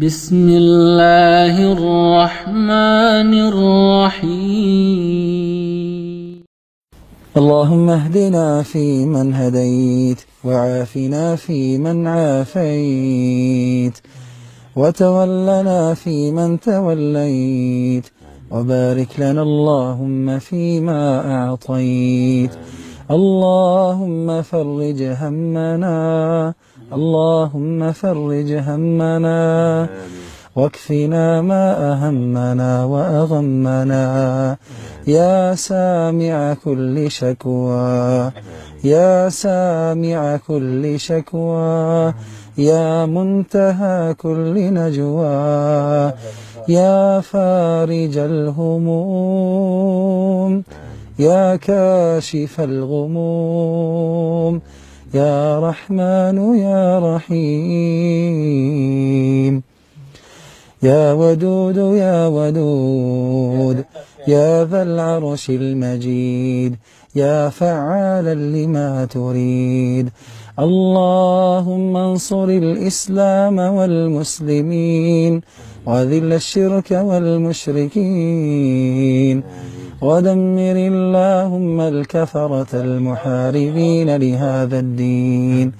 بسم الله الرحمن الرحيم اللهم اهدنا فيمن هديت وعافنا فيمن عافيت وتولنا فيمن توليت وبارك لنا اللهم فيما أعطيت اللهم فرج همنا اللهم فرج همنا واكفنا ما أهمنا وأغمنا يا سامع كل شكوى يا سامع كل شكوى يا منتهى كل نجوى يا فارج الهموم يا كاشف الغموم يا رحمن يا رحيم يا ودود يا ودود يا ذا العرش المجيد يا فعالا لما تريد اللهم انصر الإسلام والمسلمين وذل الشرك والمشركين ودمر اللهم الكفرة المحاربين لهذا الدين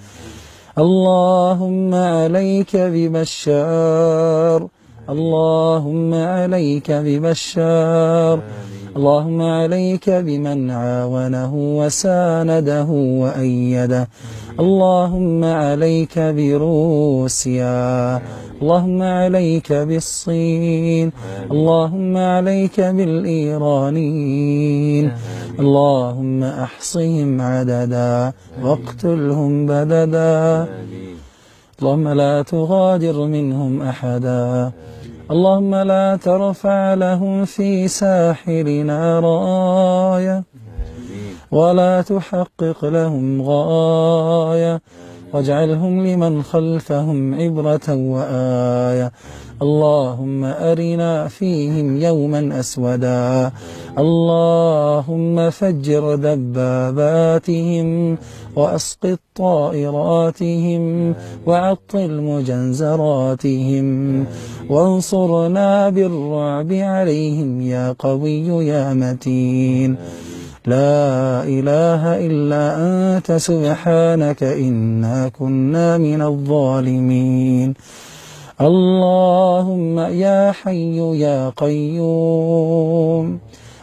اللهم عليك ببشار اللهم عليك ببشار اللهم عليك بمن عاونه وسانده وأيده اللهم عليك بروسيا اللهم عليك بالصين اللهم عليك بالإيرانيين اللهم أحصهم عددا واقتلهم بددا اللهم لا تغادر منهم أحدا اللهم لا ترفع لهم في ساحلنا رايه ولا تحقق لهم غايه واجعلهم لمن خلفهم عبرة وآية اللهم أرنا فيهم يوما أسودا اللهم فجر دباباتهم وأسقط طائراتهم وعطل مجنزراتهم وانصرنا بالرعب عليهم يا قوي يا متين لا إله إلا أنت سبحانك إنا كنا من الظالمين اللهم يا حي يا قيوم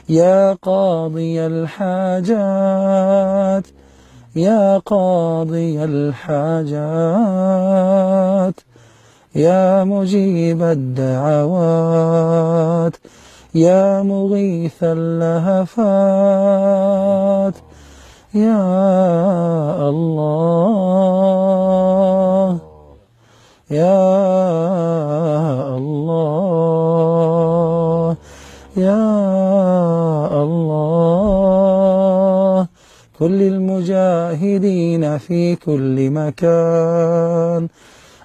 يا قاضي الحاجات يا قاضي الحاجات يا مجيب الدعوات يا مغيث اللهفات يا الله يا الله يا الله كل المجاهدين في كل مكان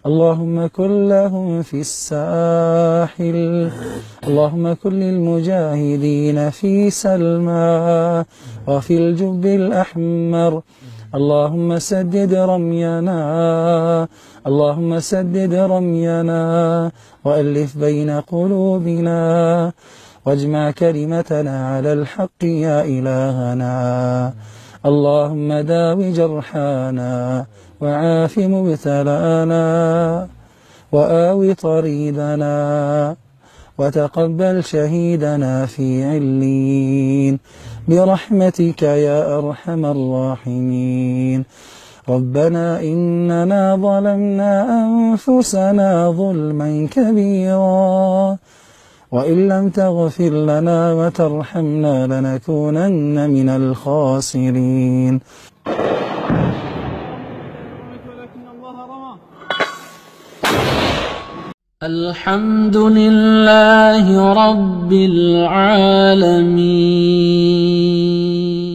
اللهم كن لهم في الساحل اللهم كن للمجاهدين في سلمى وفي الجب الأحمر اللهم سدد رمينا اللهم سدد رمينا وألف بين قلوبنا واجمع كلمتنا على الحق يا إلهنا اللهم داوي جرحانا وعاف مبتلانا وآوي طريدنا وتقبل شهيدنا في علين برحمتك يا أرحم الراحمين ربنا إننا ظلمنا أنفسنا ظلما كبيرا وإن لم تغفر لنا وترحمنا لنكونن من الخاسرين الحمد لله رب العالمين